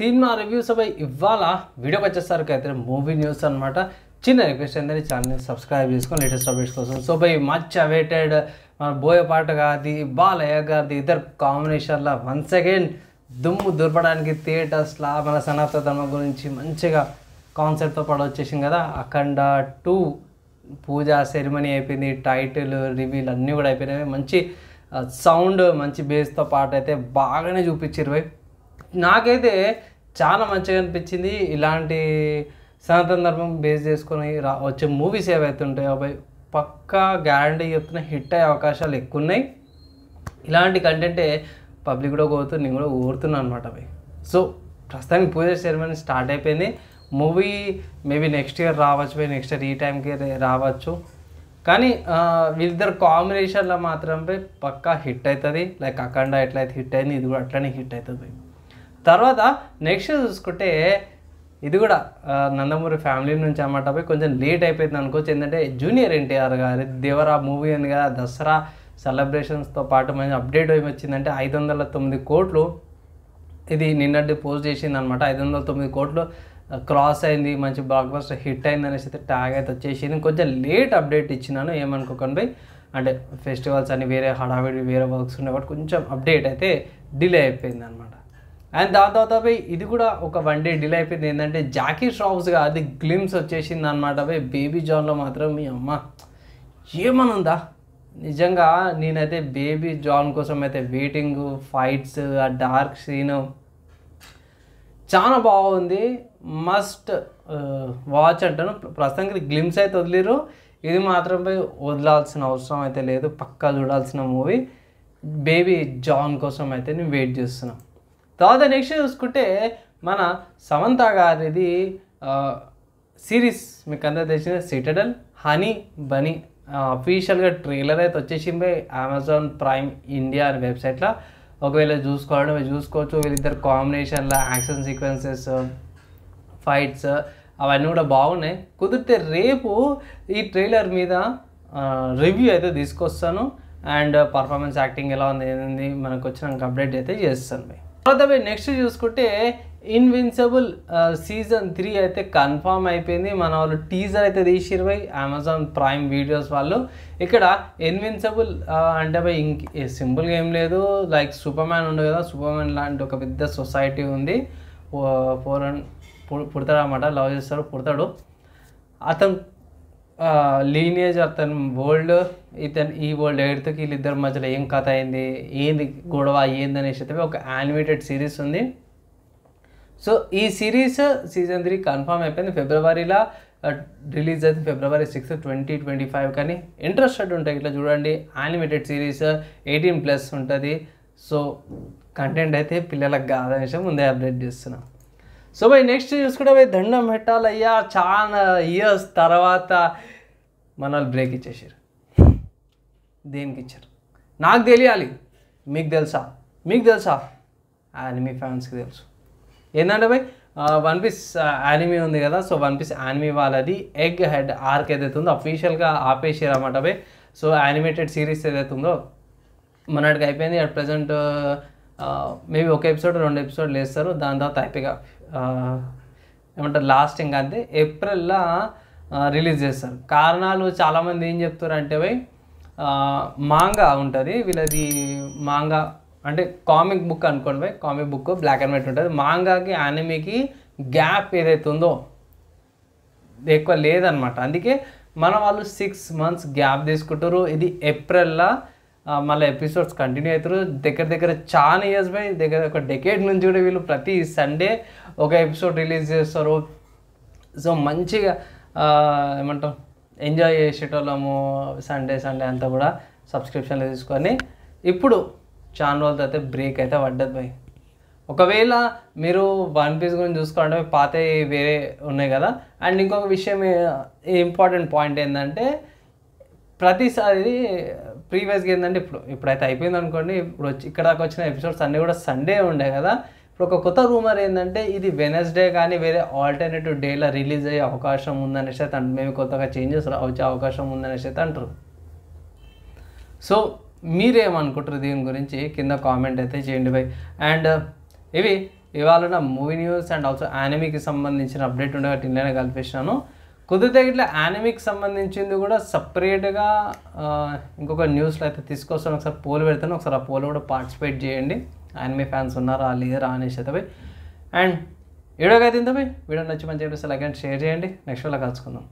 cinema reviews అవి ఇవాళ వీడియోకి వచ్చేసరికి అయితే మూవీ న్యూస్ అనమాట చిన్న రిక్వెస్ట్ ఏంటంటే ఛానల్ సబ్స్క్రైబ్ చేసుకొని లేటెస్ట్ అప్డేట్స్ కోసం సో బై మచ్ అవేటెడ్ మన పాట గారిది బాలయ్య గారిది ఇద్దరు కాంబినేషన్లో వన్స్ అగైన్ దుమ్ము దుర్పడానికి థియేటర్స్లా మన సనాత ధర్మం గురించి మంచిగా కాన్సెప్ట్తో పాటు వచ్చేసింది కదా అఖండ టూ పూజ సెరిమనీ అయిపోయింది టైటిల్ రివ్యూలు అన్నీ కూడా అయిపోయినాయి మంచి సౌండ్ మంచి బేస్తో పాటు అయితే బాగానే చూపించారు నాకైతే చాలా మంచిగా అనిపించింది ఇలాంటి సనాతన ధర్మం బేస్ చేసుకొని రా వచ్చే మూవీస్ ఏవైతే ఉంటాయో అబ్బాయి పక్కా గ్యారంటీ చెప్తున్న హిట్ అయ్యే అవకాశాలు ఎక్కువ ఉన్నాయి ఇలాంటి కంటెంటే పబ్లిక్ కూడా కోరుతూ నేను కూడా కోరుతున్నాను అనమాట అవి సో ప్రస్తుతానికి పూజ సెరమనీ స్టార్ట్ అయిపోయింది మూవీ మేబీ నెక్స్ట్ ఇయర్ రావచ్చు నెక్స్ట్ ఇయర్ ఈ టైంకి రావచ్చు కానీ వీళ్ళిద్దరు కాంబినేషన్లో మాత్రమే పక్కా హిట్ అవుతుంది లైక్ అఖండ ఎట్లయితే హిట్ అయింది ఇది కూడా అట్లనే హిట్ అవుతుంది తర్వాత నెక్స్ట్ చూసుకుంటే ఇది కూడా నందమూరి ఫ్యామిలీ నుంచి అన్నమాట పోయి కొంచెం లేట్ అయిపోయింది అనుకోవచ్చు ఏంటంటే జూనియర్ ఎన్టీఆర్ గారి దేవరా మూవీ అని కదా దసరా సెలబ్రేషన్స్తో పాటు మంచి అప్డేట్ అయి వచ్చిందంటే ఐదు వందల తొమ్మిది కోట్లు ఇది నిన్నటి పోస్ట్ చేసింది అనమాట ఐదు వందల తొమ్మిది కోట్లు క్రాస్ అయింది మంచి బ్లాక్ బస్టర్ హిట్ అయింది అనేసి అయితే ట్యాగ్ అయితే వచ్చేసింది కొంచెం లేట్ అప్డేట్ ఇచ్చినాను ఏమనుకోకండి అంటే ఫెస్టివల్స్ అని వేరే హడావిడి వేరే వర్క్స్ ఉన్నాయి కొంచెం అప్డేట్ అయితే డిలే అయిపోయింది అనమాట అండ్ దాని తర్వాత పోయి ఇది కూడా ఒక వన్ డే డిలే అయిపోయింది ఏంటంటే జాకీ ష్రాఫ్స్గా అది గ్లిమ్స్ వచ్చేసింది అనమాట పోయి బేబీ జాన్లో మాత్రం మీ అమ్మ ఏమనుందా నిజంగా నేనైతే బేబీ జాన్ కోసం అయితే వెయిటింగ్ ఫైట్స్ ఆ డార్క్ సీను చాలా బాగుంది మస్ట్ వాచ్ అంటాను ప్రస్తుతానికి గ్లిమ్స్ అయితే వదిలేరు ఇది మాత్రం పోయి వదలాల్సిన అవసరం అయితే లేదు పక్కా చూడాల్సిన మూవీ బేబీ జాన్ కోసం అయితే నేను వెయిట్ చేస్తున్నాను తర్వాత నెక్స్ట్ చూసుకుంటే మన సమంత గారిది సిరీస్ మీకు అందరూ తెలిసిన సిటడల్ హనీ బనీ అఫీషియల్గా ట్రైలర్ అయితే వచ్చేసింది అమెజాన్ ప్రైమ్ ఇండియా అనే వెబ్సైట్లో ఒకవేళ చూసుకోవడం చూసుకోవచ్చు వీళ్ళిద్దరు కాంబినేషన్లో యాక్షన్ సీక్వెన్సెస్ ఫైట్స్ అవన్నీ కూడా బాగున్నాయి కుదిరితే రేపు ఈ ట్రైలర్ మీద రివ్యూ అయితే తీసుకొస్తాను అండ్ పర్ఫార్మెన్స్ యాక్టింగ్ ఎలా ఉంది ఏంది మనకు వచ్చినాక అప్డేట్ అయితే చేస్తాను తర్వాత నెక్స్ట్ చూసుకుంటే ఇన్విన్సిబుల్ సీజన్ త్రీ అయితే కన్ఫామ్ అయిపోయింది మన వాళ్ళు టీజర్ అయితే తీసిరు బై అమెజాన్ ప్రైమ్ వీడియోస్ వాళ్ళు ఇక్కడ ఇన్విన్సిబుల్ అంటే బై ఇంక సింపుల్గా ఏం లేదు లైక్ సూపర్ మ్యాన్ ఉండదు కదా సూపర్ మ్యాన్ లాంటి ఒక పెద్ద సొసైటీ ఉంది ఫోర్ అండ్ పుడతాడు అనమాట లవ్ చేస్తాడు పుడతాడు అతను లీనేజ్ అతను వరల్డ్ ఇతను ఈ వరల్డ్ ఎయిర్త్కి వీళ్ళిద్దరి మధ్యలో ఏం కథ అయింది ఏంది గొడవ ఏంది అనేసి చెప్పి ఒక యానిమేటెడ్ సిరీస్ ఉంది సో ఈ సిరీస్ సీజన్ త్రీ కన్ఫామ్ అయిపోయింది ఫిబ్రవరిలో రిలీజ్ అయితే ఫిబ్రవరి సిక్స్త్ ట్వంటీ ట్వంటీ ఫైవ్ కానీ ఇంట్రెస్టెడ్ ఉంటాయి ఇట్లా చూడండి యానిమేటెడ్ సిరీస్ ఎయిటీన్ ప్లస్ ఉంటుంది సో కంటెంట్ అయితే పిల్లలకు కాదనేసి ముందే అప్డేట్ చేస్తున్నాం సో భయ్ నెక్స్ట్ చూసుకుంటే భయ్ దండం పెట్టాలయ్యా చాలా ఇయర్స్ తర్వాత మన బ్రేక్ ఇచ్చేసారు దేనికి ఇచ్చారు నాకు తెలియాలి మీకు తెలుసా మీకు తెలుసా యానిమీ ఫ్యాన్స్కి తెలుసు ఏంటంటే భయ్ వన్ పీస్ యానిమీ ఉంది కదా సో వన్ పీస్ యానిమీ వాళ్ళది ఎగ్ హెడ్ ఆర్క్ ఏదైతే ఉందో అఫీషియల్గా ఆపేసారు అనమాట భయ్ సో యానిమేటెడ్ సిరీస్ ఏదైతే ఉందో మనటికి అయిపోయింది అట్ ప్రజెంట్ మేబీ ఒక ఎపిసోడ్ రెండు ఎపిసోడ్లు వేస్తారు దాని తర్వాత హ్యాపీగా ఏమంటారు లాస్ట్ ఇంకా అంతే ఏప్రిల్లో రిలీజ్ చేస్తారు కారణాలు చాలామంది ఏం చెప్తారు అంటే భయ్ మాంగా ఉంటుంది వీళ్ళది మాంగా అంటే కామిక్ బుక్ అనుకోండి భయ్ comic book black and white ఉంటుంది మాంగాకి యానిమీకి గ్యాప్ ఏదైతే ఉందో ఎక్కువ లేదనమాట అందుకే మన వాళ్ళు సిక్స్ మంత్స్ గ్యాప్ తీసుకుంటారు ఇది ఏప్రిల్లో మళ్ళీ ఎపిసోడ్స్ కంటిన్యూ అవుతారు దగ్గర దగ్గర చాలా ఇయర్స్ బై దగ్గర ఒక డెకేడ్ నుంచి కూడా వీళ్ళు ప్రతి సండే ఒక ఎపిసోడ్ రిలీజ్ చేస్తారు సో మంచిగా ఏమంటాం ఎంజాయ్ చేసేటోళ్ళము సండే సండే అంతా కూడా సబ్స్క్రిప్షన్లు తీసుకొని ఇప్పుడు చాలా వాళ్ళతో అయితే బ్రేక్ అయితే పడ్డది పోయి ఒకవేళ మీరు వన్ పీస్ గురించి చూసుకోవాలంటే పాత వేరే ఉన్నాయి కదా అండ్ ఇంకొక విషయం ఇంపార్టెంట్ పాయింట్ ఏంటంటే ప్రతిసారి ప్రీవియస్గా ఏంటంటే ఇప్పుడు ఇప్పుడైతే అయిపోయింది అనుకోండి ఇప్పుడు వచ్చి ఇక్కడ వచ్చిన ఎపిసోడ్స్ అన్నీ కూడా సండే ఉండే కదా ఇప్పుడు ఒక కొత్త రూమర్ ఏంటంటే ఇది వెనస్డే కానీ వేరే ఆల్టర్నేటివ్ డేలో రిలీజ్ అయ్యే అవకాశం ఉందనేసి అయితే మేము కొత్తగా చేంజెస్ వచ్చే అవకాశం ఉందనేసి అయితే అంటారు సో మీరేమనుకుంటారు దీని గురించి కింద కామెంట్ అయితే చేయండి బై అండ్ ఇవి ఇవాళ మూవీ న్యూస్ అండ్ ఆల్సో యానిమీకి సంబంధించిన అప్డేట్ ఉండగా టిన్నైనా కల్పిస్తున్నాను కుదిరితే ఇట్లా యానిమిక్ సంబంధించింది కూడా సపరేట్గా ఇంకొక న్యూస్లో అయితే తీసుకొస్తాను ఒకసారి పోల్ పెడతాను ఒకసారి ఆ పోల్ కూడా పార్టిసిపేట్ చేయండి యానిమీ ఫ్యాన్స్ ఉన్నారా లేరా అనేసి అయితే అండ్ వీడియోగా అయితే ఇంత వీడియో నచ్చి మంచి చెప్పేసి లైక్ అండ్ షేర్ చేయండి నెక్స్ట్ వాళ్ళ కలుసుకుందాం